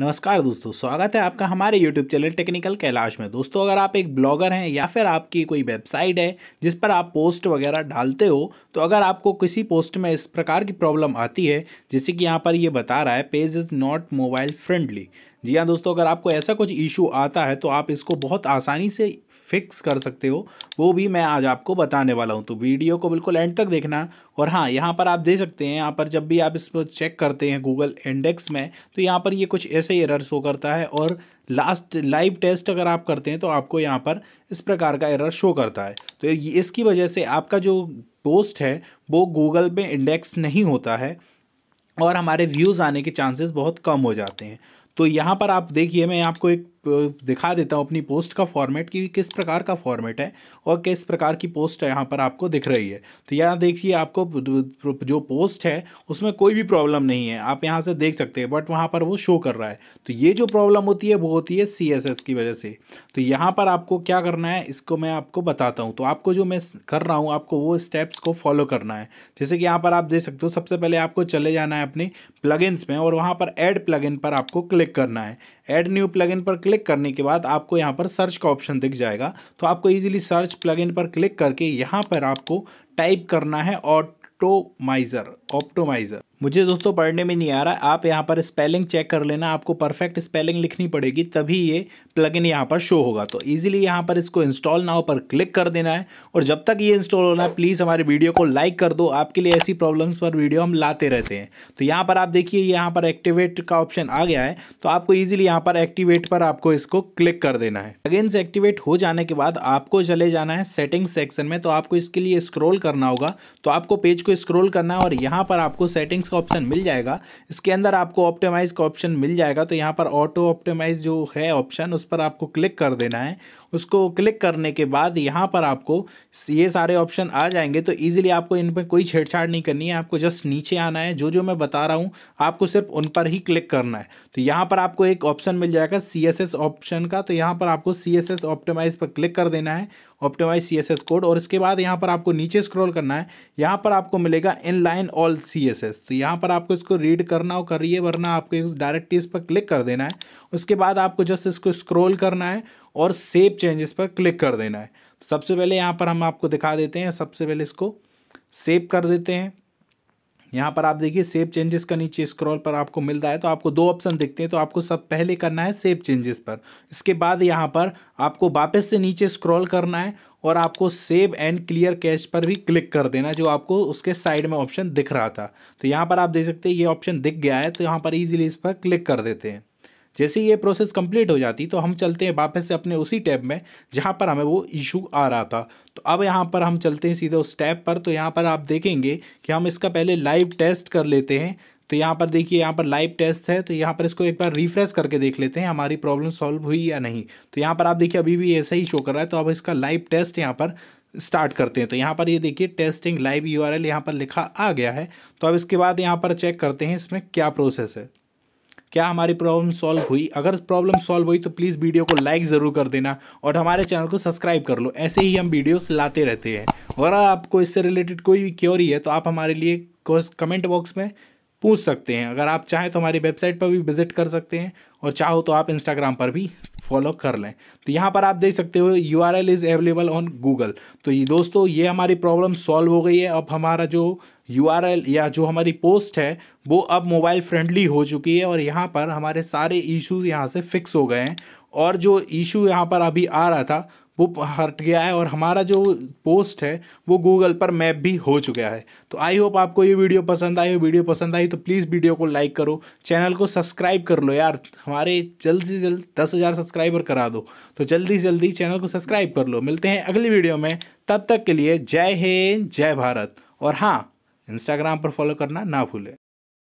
नमस्कार दोस्तों स्वागत है आपका हमारे YouTube चैनल टेक्निकल कैलाश में दोस्तों अगर आप एक ब्लॉगर हैं या फिर आपकी कोई वेबसाइट है जिस पर आप पोस्ट वगैरह डालते हो तो अगर आपको किसी पोस्ट में इस प्रकार की प्रॉब्लम आती है जैसे कि यहाँ पर ये बता रहा है page is not mobile friendly जी हाँ दोस्तों अगर आपको ऐसा कुछ इशू आता है तो आप इसको बहुत आसानी से फिक्स कर सकते हो वो भी मैं आज आपको बताने वाला हूँ तो वीडियो को बिल्कुल एंड तक देखना और हाँ यहाँ पर आप दे सकते हैं यहाँ पर जब भी आप इसको चेक करते हैं गूगल इंडेक्स में तो यहाँ पर ये कुछ ऐसे एरर शो करता है और लास्ट लाइव टेस्ट अगर आप करते हैं तो आपको यहाँ पर इस प्रकार का एरर शो करता है तो इसकी वजह से आपका जो पोस्ट है वो गूगल पर इंडेक्स नहीं होता है और हमारे व्यूज़ आने के चांसेस बहुत कम हो जाते हैं तो यहाँ पर आप देखिए मैं आपको एक दिखा देता हूँ अपनी पोस्ट का फॉर्मेट कि किस प्रकार का फॉर्मेट है और किस प्रकार की पोस्ट है यहाँ पर आपको दिख रही है तो यहाँ देखिए आपको जो पोस्ट है उसमें कोई भी प्रॉब्लम नहीं है आप यहाँ से देख सकते हैं बट वहाँ पर वो शो कर रहा है तो ये जो प्रॉब्लम होती है वो होती है सी की वजह से तो यहाँ पर आपको क्या करना है इसको मैं आपको बताता हूँ तो आपको जो मैं कर रहा हूँ आपको वो स्टेप्स को फॉलो करना है जैसे कि यहाँ पर आप देख सकते हो सबसे पहले आपको चले जाना है अपने प्लगइन्स में और वहाँ पर एड प्लगइन पर आपको क्लिक करना है एड न्यू प्लगइन पर क्लिक क्लिक करने के बाद आपको यहाँ पर सर्च का ऑप्शन दिख जाएगा तो आपको ईजिली सर्च प्लगइन पर क्लिक करके यहाँ पर आपको टाइप करना है ऑटोमाइज़र ऑप्टोमाइज़र मुझे दोस्तों पढ़ने में नहीं आ रहा आप यहाँ पर स्पेलिंग चेक कर लेना आपको परफेक्ट स्पेलिंग लिखनी पड़ेगी तभी ये प्लग इन यहाँ पर शो होगा तो ईजिली यहाँ पर इसको इंस्टॉल नाव पर क्लिक कर देना है और जब तक ये इंस्टॉल होना है प्लीज़ हमारे वीडियो को लाइक कर दो आपके लिए ऐसी प्रॉब्लम्स पर वीडियो हम लाते रहते हैं तो यहाँ पर आप देखिए यहाँ पर एक्टिवेट का ऑप्शन आ गया है तो आपको ईजिली यहाँ पर एक्टिवेट पर आपको इसको क्लिक कर देना है अगेन से एक्टिवेट हो जाने के बाद आपको चले जाना है सेटिंग सेक्शन में तो आपको इसके लिए स्क्रोल करना होगा तो आपको पेज को स्क्रोल करना है और यहाँ यहाँ पर आपको सेटिंग्स का ऑप्शन मिल जाएगा इसके अंदर आपको ऑप्टिमाइज़ का ऑप्शन मिल जाएगा तो यहाँ पर ऑटो ऑप्टिमाइज़ जो है ऑप्शन उस पर आपको क्लिक कर देना है उसको क्लिक करने के बाद यहाँ पर आपको ये सारे ऑप्शन आ जाएंगे तो ईजिली आपको इन पर कोई छेड़छाड़ नहीं करनी है आपको जस्ट नीचे आना है जो जो मैं बता रहा हूँ आपको सिर्फ उन पर ही क्लिक करना है तो यहाँ पर आपको एक ऑप्शन मिल जाएगा सी ऑप्शन का तो यहाँ पर आपको सी एस ऑप्टिमाइज पर क्लिक कर देना है ऑप्टिमाइज सी कोड और इसके बाद यहाँ पर आपको नीचे स्क्रॉल करना है यहाँ पर आपको मिलेगा इन लाइन ऑल सी तो यहाँ पर आपको इसको रीड करना हो करिए वरना आपको डायरेक्ट इस पर क्लिक कर देना है उसके बाद आपको जस्ट इसको स्क्रॉल करना है और सेव चेंजेस पर क्लिक कर देना है तो सबसे पहले यहाँ पर हम आपको दिखा देते हैं सबसे पहले इसको सेव कर देते हैं यहाँ पर आप देखिए सेव चेंजेस का नीचे स्क्रॉल पर आपको मिलता है तो आपको दो ऑप्शन दिखते हैं तो आपको सब पहले करना है सेव चेंजेस पर इसके बाद यहाँ पर आपको वापस से नीचे स्क्रॉल करना है और आपको सेव एंड क्लियर कैश पर भी क्लिक कर देना जो आपको उसके साइड में ऑप्शन दिख रहा था तो यहाँ पर आप देख सकते हैं ये ऑप्शन दिख गया है तो यहाँ पर ईजिली इस पर क्लिक कर देते हैं जैसे ये प्रोसेस कंप्लीट हो जाती तो हम चलते हैं वापस से अपने उसी टैब में जहाँ पर हमें वो इशू आ रहा था तो अब यहाँ पर हम चलते हैं सीधे उस टैब पर तो यहाँ पर आप देखेंगे कि हम इसका पहले लाइव टेस्ट कर लेते हैं तो यहाँ पर देखिए यहाँ पर लाइव टेस्ट है तो यहाँ पर इसको एक बार रिफ्रेश करके देख लेते हैं हमारी प्रॉब्लम सॉल्व हुई या नहीं तो यहाँ पर आप देखिए अभी भी ऐसा ही शो कर रहा है तो अब इसका लाइव टेस्ट यहाँ पर स्टार्ट करते हैं तो यहाँ पर ये यह देखिए टेस्टिंग लाइव यू आर यहाँ पर लिखा आ गया है तो अब इसके बाद यहाँ पर चेक करते हैं इसमें क्या प्रोसेस है क्या हमारी प्रॉब्लम सॉल्व हुई अगर प्रॉब्लम सॉल्व हुई तो प्लीज़ वीडियो को लाइक ज़रूर कर देना और हमारे चैनल को सब्सक्राइब कर लो ऐसे ही हम वीडियोस लाते रहते हैं और आपको इससे रिलेटेड कोई भी क्योरी है तो आप हमारे लिए कमेंट बॉक्स में पूछ सकते हैं अगर आप चाहें तो हमारी वेबसाइट पर भी विजिट कर सकते हैं और चाहो तो आप इंस्टाग्राम पर भी फॉलो कर लें तो यहाँ पर आप देख सकते हो U R L is available on Google तो ये दोस्तों ये हमारी प्रॉब्लम सॉल्व हो गई है अब हमारा जो यू या जो हमारी पोस्ट है वो अब मोबाइल फ्रेंडली हो चुकी है और यहाँ पर हमारे सारे इशूज़ यहाँ से फिक्स हो गए हैं और जो इशू यहाँ पर अभी आ रहा था वो हट गया है और हमारा जो पोस्ट है वो गूगल पर मैप भी हो चुका है तो आई होप आपको ये वीडियो पसंद आई हो वीडियो पसंद आई तो प्लीज़ वीडियो को लाइक करो चैनल को सब्सक्राइब कर लो यार हमारे जल्द से जल्द दस हज़ार सब्सक्राइबर करा दो तो जल्दी से जल्दी चैनल को सब्सक्राइब कर लो मिलते हैं अगली वीडियो में तब तक के लिए जय हिंद जय भारत और हाँ इंस्टाग्राम पर फॉलो करना ना भूलें